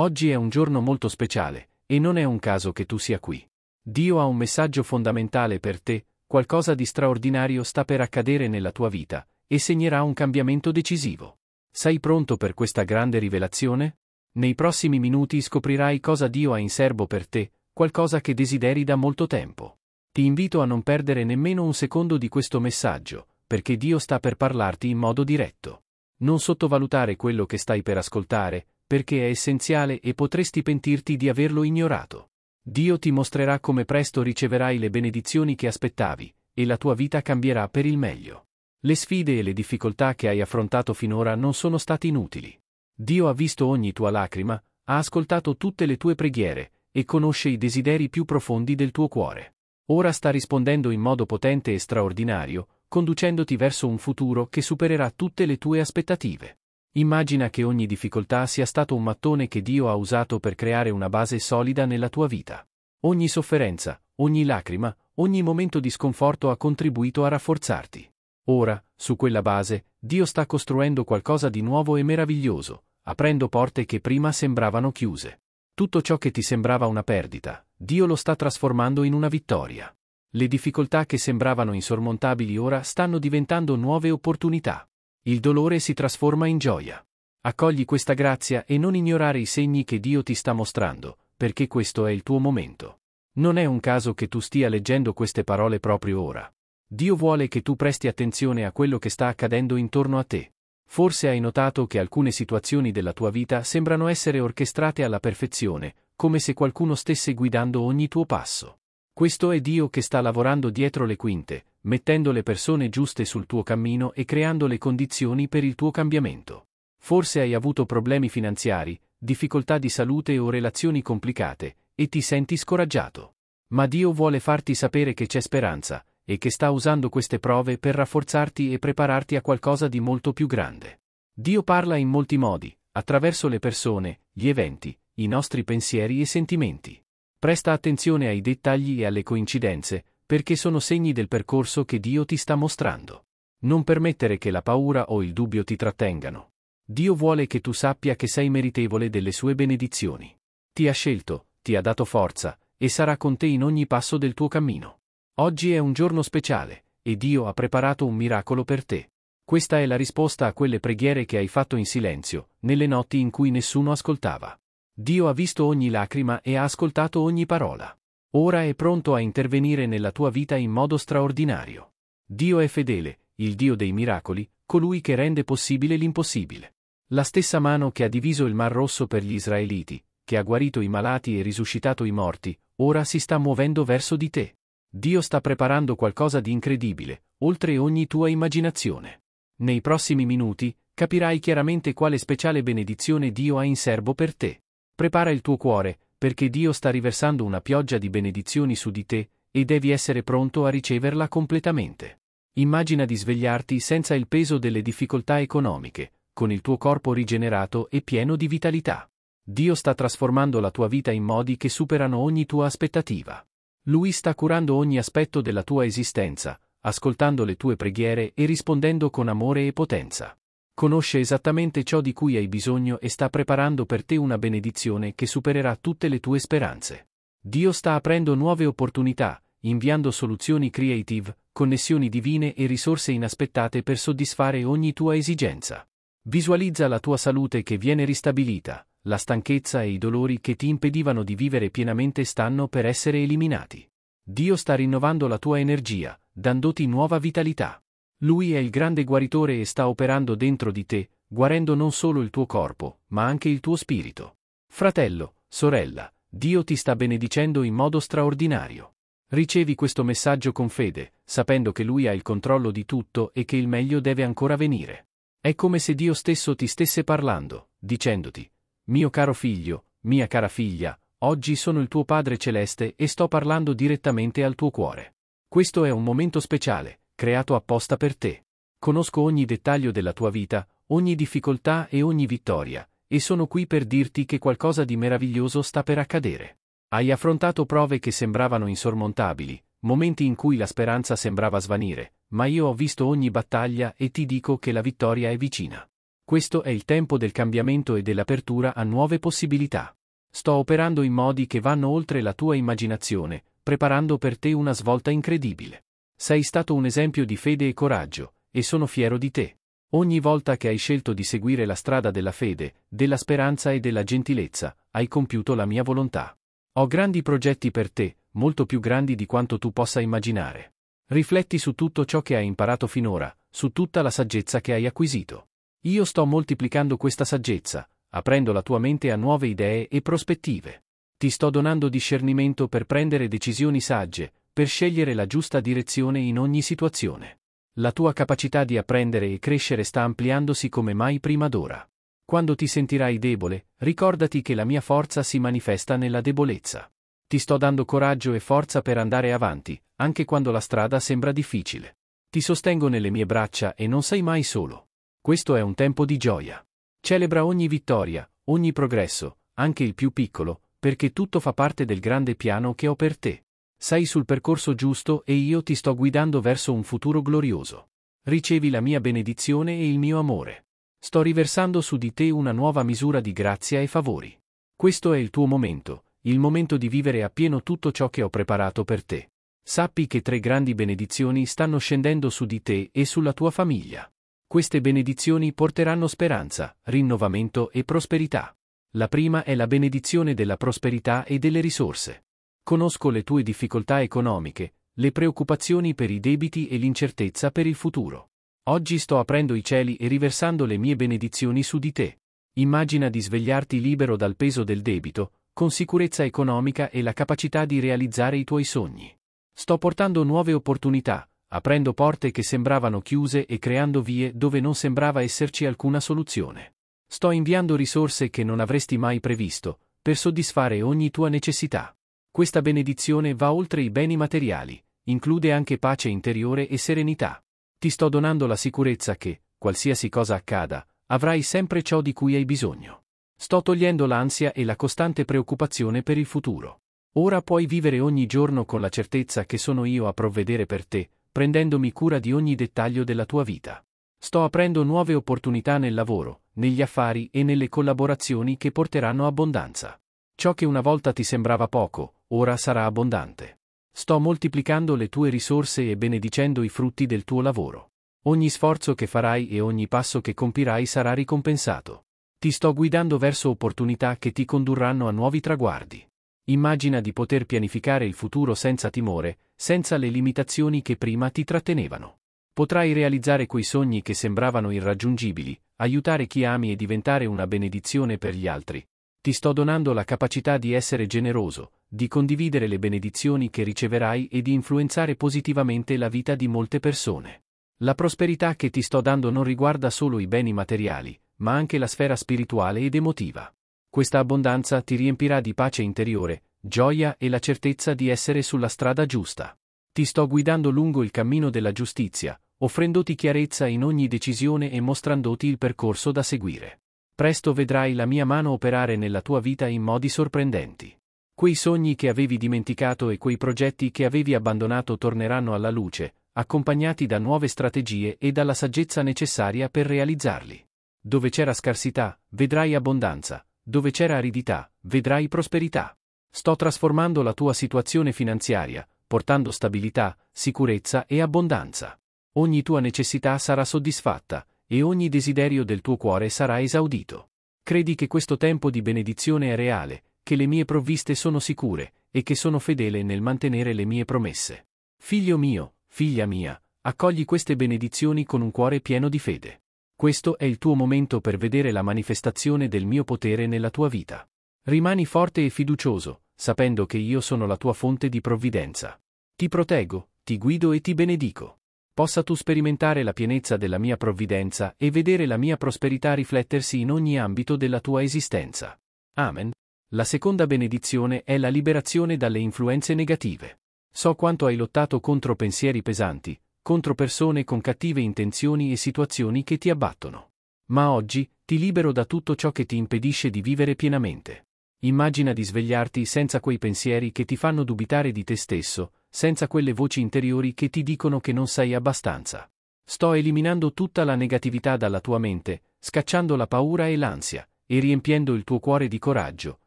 Oggi è un giorno molto speciale, e non è un caso che tu sia qui. Dio ha un messaggio fondamentale per te, qualcosa di straordinario sta per accadere nella tua vita, e segnerà un cambiamento decisivo. Sei pronto per questa grande rivelazione? Nei prossimi minuti scoprirai cosa Dio ha in serbo per te, qualcosa che desideri da molto tempo. Ti invito a non perdere nemmeno un secondo di questo messaggio, perché Dio sta per parlarti in modo diretto. Non sottovalutare quello che stai per ascoltare, perché è essenziale e potresti pentirti di averlo ignorato. Dio ti mostrerà come presto riceverai le benedizioni che aspettavi, e la tua vita cambierà per il meglio. Le sfide e le difficoltà che hai affrontato finora non sono state inutili. Dio ha visto ogni tua lacrima, ha ascoltato tutte le tue preghiere, e conosce i desideri più profondi del tuo cuore. Ora sta rispondendo in modo potente e straordinario, conducendoti verso un futuro che supererà tutte le tue aspettative. Immagina che ogni difficoltà sia stato un mattone che Dio ha usato per creare una base solida nella tua vita. Ogni sofferenza, ogni lacrima, ogni momento di sconforto ha contribuito a rafforzarti. Ora, su quella base, Dio sta costruendo qualcosa di nuovo e meraviglioso, aprendo porte che prima sembravano chiuse. Tutto ciò che ti sembrava una perdita, Dio lo sta trasformando in una vittoria. Le difficoltà che sembravano insormontabili ora stanno diventando nuove opportunità. Il dolore si trasforma in gioia. Accogli questa grazia e non ignorare i segni che Dio ti sta mostrando, perché questo è il tuo momento. Non è un caso che tu stia leggendo queste parole proprio ora. Dio vuole che tu presti attenzione a quello che sta accadendo intorno a te. Forse hai notato che alcune situazioni della tua vita sembrano essere orchestrate alla perfezione, come se qualcuno stesse guidando ogni tuo passo. Questo è Dio che sta lavorando dietro le quinte, mettendo le persone giuste sul tuo cammino e creando le condizioni per il tuo cambiamento. Forse hai avuto problemi finanziari, difficoltà di salute o relazioni complicate, e ti senti scoraggiato. Ma Dio vuole farti sapere che c'è speranza, e che sta usando queste prove per rafforzarti e prepararti a qualcosa di molto più grande. Dio parla in molti modi, attraverso le persone, gli eventi, i nostri pensieri e sentimenti. Presta attenzione ai dettagli e alle coincidenze, perché sono segni del percorso che Dio ti sta mostrando. Non permettere che la paura o il dubbio ti trattengano. Dio vuole che tu sappia che sei meritevole delle sue benedizioni. Ti ha scelto, ti ha dato forza, e sarà con te in ogni passo del tuo cammino. Oggi è un giorno speciale, e Dio ha preparato un miracolo per te. Questa è la risposta a quelle preghiere che hai fatto in silenzio, nelle notti in cui nessuno ascoltava. Dio ha visto ogni lacrima e ha ascoltato ogni parola. Ora è pronto a intervenire nella tua vita in modo straordinario. Dio è fedele, il Dio dei miracoli, colui che rende possibile l'impossibile. La stessa mano che ha diviso il Mar Rosso per gli Israeliti, che ha guarito i malati e risuscitato i morti, ora si sta muovendo verso di te. Dio sta preparando qualcosa di incredibile, oltre ogni tua immaginazione. Nei prossimi minuti capirai chiaramente quale speciale benedizione Dio ha in serbo per te. Prepara il tuo cuore, perché Dio sta riversando una pioggia di benedizioni su di te, e devi essere pronto a riceverla completamente. Immagina di svegliarti senza il peso delle difficoltà economiche, con il tuo corpo rigenerato e pieno di vitalità. Dio sta trasformando la tua vita in modi che superano ogni tua aspettativa. Lui sta curando ogni aspetto della tua esistenza, ascoltando le tue preghiere e rispondendo con amore e potenza conosce esattamente ciò di cui hai bisogno e sta preparando per te una benedizione che supererà tutte le tue speranze. Dio sta aprendo nuove opportunità, inviando soluzioni creative, connessioni divine e risorse inaspettate per soddisfare ogni tua esigenza. Visualizza la tua salute che viene ristabilita, la stanchezza e i dolori che ti impedivano di vivere pienamente stanno per essere eliminati. Dio sta rinnovando la tua energia, dandoti nuova vitalità. Lui è il grande guaritore e sta operando dentro di te, guarendo non solo il tuo corpo, ma anche il tuo spirito. Fratello, sorella, Dio ti sta benedicendo in modo straordinario. Ricevi questo messaggio con fede, sapendo che Lui ha il controllo di tutto e che il meglio deve ancora venire. È come se Dio stesso ti stesse parlando, dicendoti, mio caro figlio, mia cara figlia, oggi sono il tuo Padre Celeste e sto parlando direttamente al tuo cuore. Questo è un momento speciale, creato apposta per te. Conosco ogni dettaglio della tua vita, ogni difficoltà e ogni vittoria, e sono qui per dirti che qualcosa di meraviglioso sta per accadere. Hai affrontato prove che sembravano insormontabili, momenti in cui la speranza sembrava svanire, ma io ho visto ogni battaglia e ti dico che la vittoria è vicina. Questo è il tempo del cambiamento e dell'apertura a nuove possibilità. Sto operando in modi che vanno oltre la tua immaginazione, preparando per te una svolta incredibile. Sei stato un esempio di fede e coraggio, e sono fiero di te. Ogni volta che hai scelto di seguire la strada della fede, della speranza e della gentilezza, hai compiuto la mia volontà. Ho grandi progetti per te, molto più grandi di quanto tu possa immaginare. Rifletti su tutto ciò che hai imparato finora, su tutta la saggezza che hai acquisito. Io sto moltiplicando questa saggezza, aprendo la tua mente a nuove idee e prospettive. Ti sto donando discernimento per prendere decisioni sagge, per scegliere la giusta direzione in ogni situazione. La tua capacità di apprendere e crescere sta ampliandosi come mai prima d'ora. Quando ti sentirai debole, ricordati che la mia forza si manifesta nella debolezza. Ti sto dando coraggio e forza per andare avanti, anche quando la strada sembra difficile. Ti sostengo nelle mie braccia e non sei mai solo. Questo è un tempo di gioia. Celebra ogni vittoria, ogni progresso, anche il più piccolo, perché tutto fa parte del grande piano che ho per te. Sei sul percorso giusto e io ti sto guidando verso un futuro glorioso. Ricevi la mia benedizione e il mio amore. Sto riversando su di te una nuova misura di grazia e favori. Questo è il tuo momento, il momento di vivere appieno tutto ciò che ho preparato per te. Sappi che tre grandi benedizioni stanno scendendo su di te e sulla tua famiglia. Queste benedizioni porteranno speranza, rinnovamento e prosperità. La prima è la benedizione della prosperità e delle risorse. Conosco le tue difficoltà economiche, le preoccupazioni per i debiti e l'incertezza per il futuro. Oggi sto aprendo i cieli e riversando le mie benedizioni su di te. Immagina di svegliarti libero dal peso del debito, con sicurezza economica e la capacità di realizzare i tuoi sogni. Sto portando nuove opportunità, aprendo porte che sembravano chiuse e creando vie dove non sembrava esserci alcuna soluzione. Sto inviando risorse che non avresti mai previsto, per soddisfare ogni tua necessità. Questa benedizione va oltre i beni materiali, include anche pace interiore e serenità. Ti sto donando la sicurezza che, qualsiasi cosa accada, avrai sempre ciò di cui hai bisogno. Sto togliendo l'ansia e la costante preoccupazione per il futuro. Ora puoi vivere ogni giorno con la certezza che sono io a provvedere per te, prendendomi cura di ogni dettaglio della tua vita. Sto aprendo nuove opportunità nel lavoro, negli affari e nelle collaborazioni che porteranno abbondanza. Ciò che una volta ti sembrava poco, ora sarà abbondante. Sto moltiplicando le tue risorse e benedicendo i frutti del tuo lavoro. Ogni sforzo che farai e ogni passo che compirai sarà ricompensato. Ti sto guidando verso opportunità che ti condurranno a nuovi traguardi. Immagina di poter pianificare il futuro senza timore, senza le limitazioni che prima ti trattenevano. Potrai realizzare quei sogni che sembravano irraggiungibili, aiutare chi ami e diventare una benedizione per gli altri, ti sto donando la capacità di essere generoso, di condividere le benedizioni che riceverai e di influenzare positivamente la vita di molte persone. La prosperità che ti sto dando non riguarda solo i beni materiali, ma anche la sfera spirituale ed emotiva. Questa abbondanza ti riempirà di pace interiore, gioia e la certezza di essere sulla strada giusta. Ti sto guidando lungo il cammino della giustizia, offrendoti chiarezza in ogni decisione e mostrandoti il percorso da seguire presto vedrai la mia mano operare nella tua vita in modi sorprendenti. Quei sogni che avevi dimenticato e quei progetti che avevi abbandonato torneranno alla luce, accompagnati da nuove strategie e dalla saggezza necessaria per realizzarli. Dove c'era scarsità, vedrai abbondanza, dove c'era aridità, vedrai prosperità. Sto trasformando la tua situazione finanziaria, portando stabilità, sicurezza e abbondanza. Ogni tua necessità sarà soddisfatta, e ogni desiderio del tuo cuore sarà esaudito. Credi che questo tempo di benedizione è reale, che le mie provviste sono sicure, e che sono fedele nel mantenere le mie promesse. Figlio mio, figlia mia, accogli queste benedizioni con un cuore pieno di fede. Questo è il tuo momento per vedere la manifestazione del mio potere nella tua vita. Rimani forte e fiducioso, sapendo che io sono la tua fonte di provvidenza. Ti proteggo, ti guido e ti benedico possa tu sperimentare la pienezza della mia provvidenza e vedere la mia prosperità riflettersi in ogni ambito della tua esistenza. Amen. La seconda benedizione è la liberazione dalle influenze negative. So quanto hai lottato contro pensieri pesanti, contro persone con cattive intenzioni e situazioni che ti abbattono. Ma oggi ti libero da tutto ciò che ti impedisce di vivere pienamente. Immagina di svegliarti senza quei pensieri che ti fanno dubitare di te stesso, senza quelle voci interiori che ti dicono che non sei abbastanza. Sto eliminando tutta la negatività dalla tua mente, scacciando la paura e l'ansia, e riempiendo il tuo cuore di coraggio,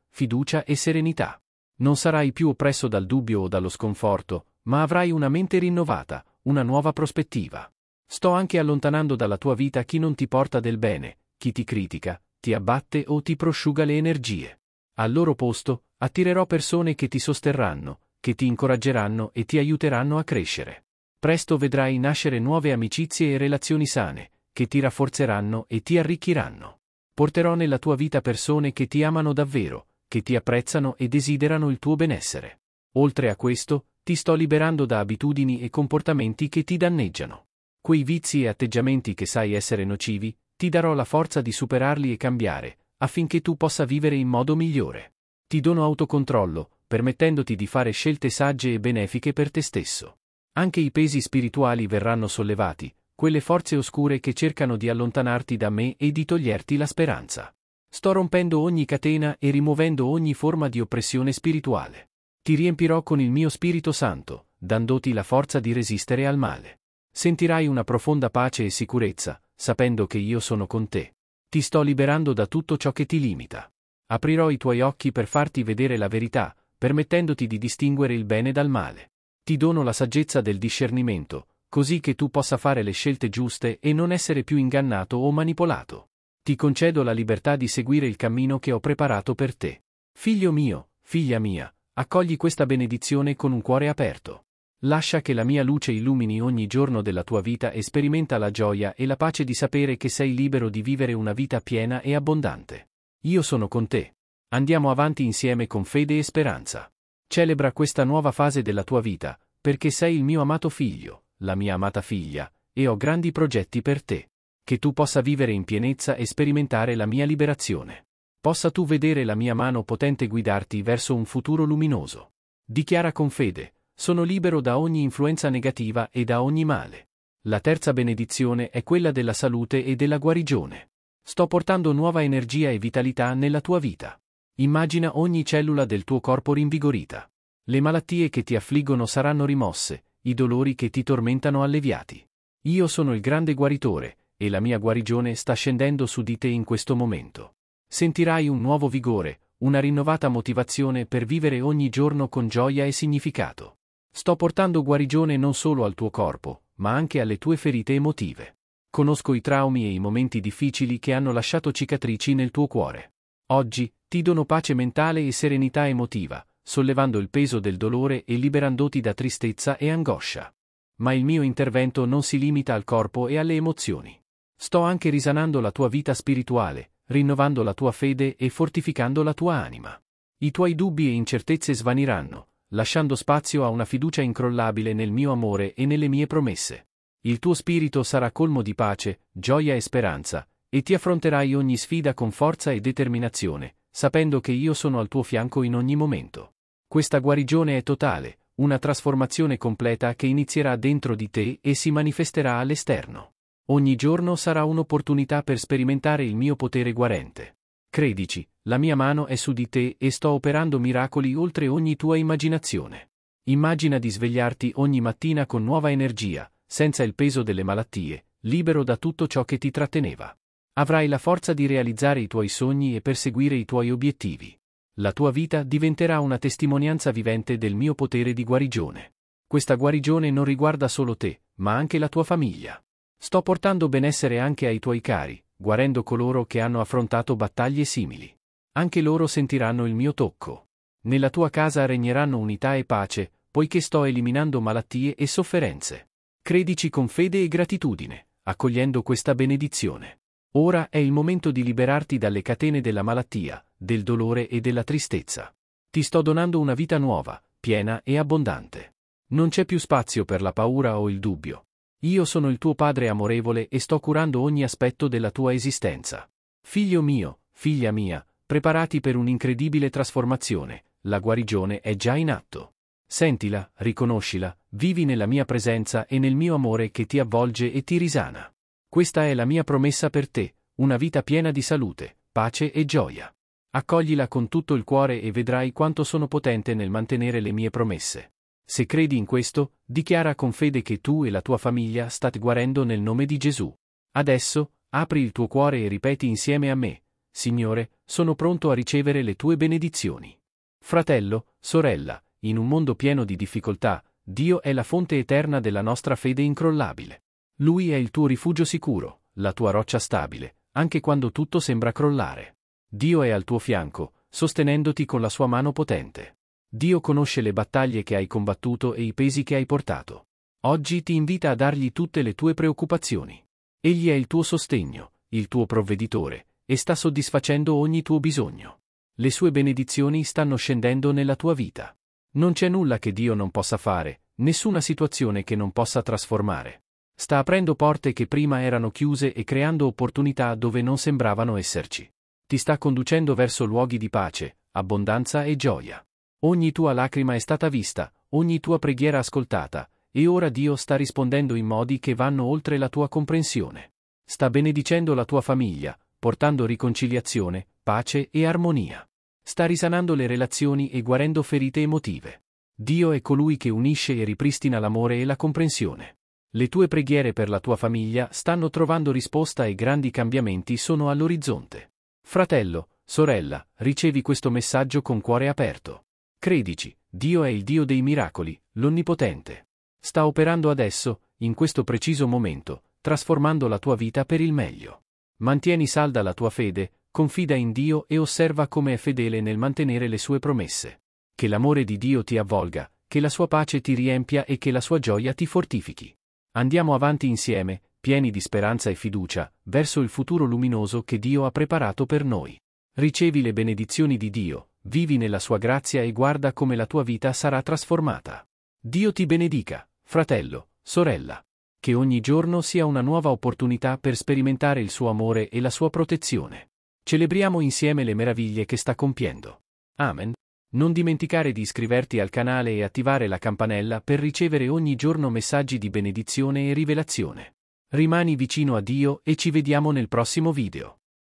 fiducia e serenità. Non sarai più oppresso dal dubbio o dallo sconforto, ma avrai una mente rinnovata, una nuova prospettiva. Sto anche allontanando dalla tua vita chi non ti porta del bene, chi ti critica, ti abbatte o ti prosciuga le energie. Al loro posto, attirerò persone che ti sosterranno, che ti incoraggeranno e ti aiuteranno a crescere. Presto vedrai nascere nuove amicizie e relazioni sane, che ti rafforzeranno e ti arricchiranno. Porterò nella tua vita persone che ti amano davvero, che ti apprezzano e desiderano il tuo benessere. Oltre a questo, ti sto liberando da abitudini e comportamenti che ti danneggiano. Quei vizi e atteggiamenti che sai essere nocivi, ti darò la forza di superarli e cambiare, affinché tu possa vivere in modo migliore. Ti dono autocontrollo, permettendoti di fare scelte sagge e benefiche per te stesso. Anche i pesi spirituali verranno sollevati, quelle forze oscure che cercano di allontanarti da me e di toglierti la speranza. Sto rompendo ogni catena e rimuovendo ogni forma di oppressione spirituale. Ti riempirò con il mio Spirito Santo, dandoti la forza di resistere al male. Sentirai una profonda pace e sicurezza, sapendo che io sono con te. Ti sto liberando da tutto ciò che ti limita. Aprirò i tuoi occhi per farti vedere la verità, permettendoti di distinguere il bene dal male. Ti dono la saggezza del discernimento, così che tu possa fare le scelte giuste e non essere più ingannato o manipolato. Ti concedo la libertà di seguire il cammino che ho preparato per te. Figlio mio, figlia mia, accogli questa benedizione con un cuore aperto. Lascia che la mia luce illumini ogni giorno della tua vita e sperimenta la gioia e la pace di sapere che sei libero di vivere una vita piena e abbondante. Io sono con te. Andiamo avanti insieme con fede e speranza. Celebra questa nuova fase della tua vita, perché sei il mio amato figlio, la mia amata figlia, e ho grandi progetti per te. Che tu possa vivere in pienezza e sperimentare la mia liberazione. Possa tu vedere la mia mano potente guidarti verso un futuro luminoso. Dichiara con fede, sono libero da ogni influenza negativa e da ogni male. La terza benedizione è quella della salute e della guarigione. Sto portando nuova energia e vitalità nella tua vita. Immagina ogni cellula del tuo corpo rinvigorita. Le malattie che ti affliggono saranno rimosse, i dolori che ti tormentano alleviati. Io sono il grande guaritore, e la mia guarigione sta scendendo su di te in questo momento. Sentirai un nuovo vigore, una rinnovata motivazione per vivere ogni giorno con gioia e significato. Sto portando guarigione non solo al tuo corpo, ma anche alle tue ferite emotive. Conosco i traumi e i momenti difficili che hanno lasciato cicatrici nel tuo cuore. Oggi, ti dono pace mentale e serenità emotiva, sollevando il peso del dolore e liberandoti da tristezza e angoscia. Ma il mio intervento non si limita al corpo e alle emozioni. Sto anche risanando la tua vita spirituale, rinnovando la tua fede e fortificando la tua anima. I tuoi dubbi e incertezze svaniranno, lasciando spazio a una fiducia incrollabile nel mio amore e nelle mie promesse. Il tuo spirito sarà colmo di pace, gioia e speranza, e ti affronterai ogni sfida con forza e determinazione, sapendo che io sono al tuo fianco in ogni momento. Questa guarigione è totale, una trasformazione completa che inizierà dentro di te e si manifesterà all'esterno. Ogni giorno sarà un'opportunità per sperimentare il mio potere guarente. Credici, la mia mano è su di te e sto operando miracoli oltre ogni tua immaginazione. Immagina di svegliarti ogni mattina con nuova energia, senza il peso delle malattie, libero da tutto ciò che ti tratteneva. Avrai la forza di realizzare i tuoi sogni e perseguire i tuoi obiettivi. La tua vita diventerà una testimonianza vivente del mio potere di guarigione. Questa guarigione non riguarda solo te, ma anche la tua famiglia. Sto portando benessere anche ai tuoi cari, guarendo coloro che hanno affrontato battaglie simili. Anche loro sentiranno il mio tocco. Nella tua casa regneranno unità e pace, poiché sto eliminando malattie e sofferenze. Credici con fede e gratitudine, accogliendo questa benedizione. Ora è il momento di liberarti dalle catene della malattia, del dolore e della tristezza. Ti sto donando una vita nuova, piena e abbondante. Non c'è più spazio per la paura o il dubbio. Io sono il tuo padre amorevole e sto curando ogni aspetto della tua esistenza. Figlio mio, figlia mia, preparati per un'incredibile trasformazione, la guarigione è già in atto. Sentila, riconoscila, vivi nella mia presenza e nel mio amore che ti avvolge e ti risana. Questa è la mia promessa per te, una vita piena di salute, pace e gioia. Accoglila con tutto il cuore e vedrai quanto sono potente nel mantenere le mie promesse. Se credi in questo, dichiara con fede che tu e la tua famiglia state guarendo nel nome di Gesù. Adesso, apri il tuo cuore e ripeti insieme a me, Signore, sono pronto a ricevere le tue benedizioni. Fratello, sorella, in un mondo pieno di difficoltà, Dio è la fonte eterna della nostra fede incrollabile. Lui è il tuo rifugio sicuro, la tua roccia stabile, anche quando tutto sembra crollare. Dio è al tuo fianco, sostenendoti con la sua mano potente. Dio conosce le battaglie che hai combattuto e i pesi che hai portato. Oggi ti invita a dargli tutte le tue preoccupazioni. Egli è il tuo sostegno, il tuo provveditore, e sta soddisfacendo ogni tuo bisogno. Le sue benedizioni stanno scendendo nella tua vita. Non c'è nulla che Dio non possa fare, nessuna situazione che non possa trasformare. Sta aprendo porte che prima erano chiuse e creando opportunità dove non sembravano esserci. Ti sta conducendo verso luoghi di pace, abbondanza e gioia. Ogni tua lacrima è stata vista, ogni tua preghiera ascoltata, e ora Dio sta rispondendo in modi che vanno oltre la tua comprensione. Sta benedicendo la tua famiglia, portando riconciliazione, pace e armonia. Sta risanando le relazioni e guarendo ferite emotive. Dio è colui che unisce e ripristina l'amore e la comprensione. Le tue preghiere per la tua famiglia stanno trovando risposta e grandi cambiamenti sono all'orizzonte. Fratello, sorella, ricevi questo messaggio con cuore aperto. Credici, Dio è il Dio dei miracoli, l'Onnipotente. Sta operando adesso, in questo preciso momento, trasformando la tua vita per il meglio. Mantieni salda la tua fede, confida in Dio e osserva come è fedele nel mantenere le sue promesse. Che l'amore di Dio ti avvolga, che la sua pace ti riempia e che la sua gioia ti fortifichi. Andiamo avanti insieme, pieni di speranza e fiducia, verso il futuro luminoso che Dio ha preparato per noi. Ricevi le benedizioni di Dio, vivi nella sua grazia e guarda come la tua vita sarà trasformata. Dio ti benedica, fratello, sorella. Che ogni giorno sia una nuova opportunità per sperimentare il suo amore e la sua protezione. Celebriamo insieme le meraviglie che sta compiendo. Amen. Non dimenticare di iscriverti al canale e attivare la campanella per ricevere ogni giorno messaggi di benedizione e rivelazione. Rimani vicino a Dio e ci vediamo nel prossimo video.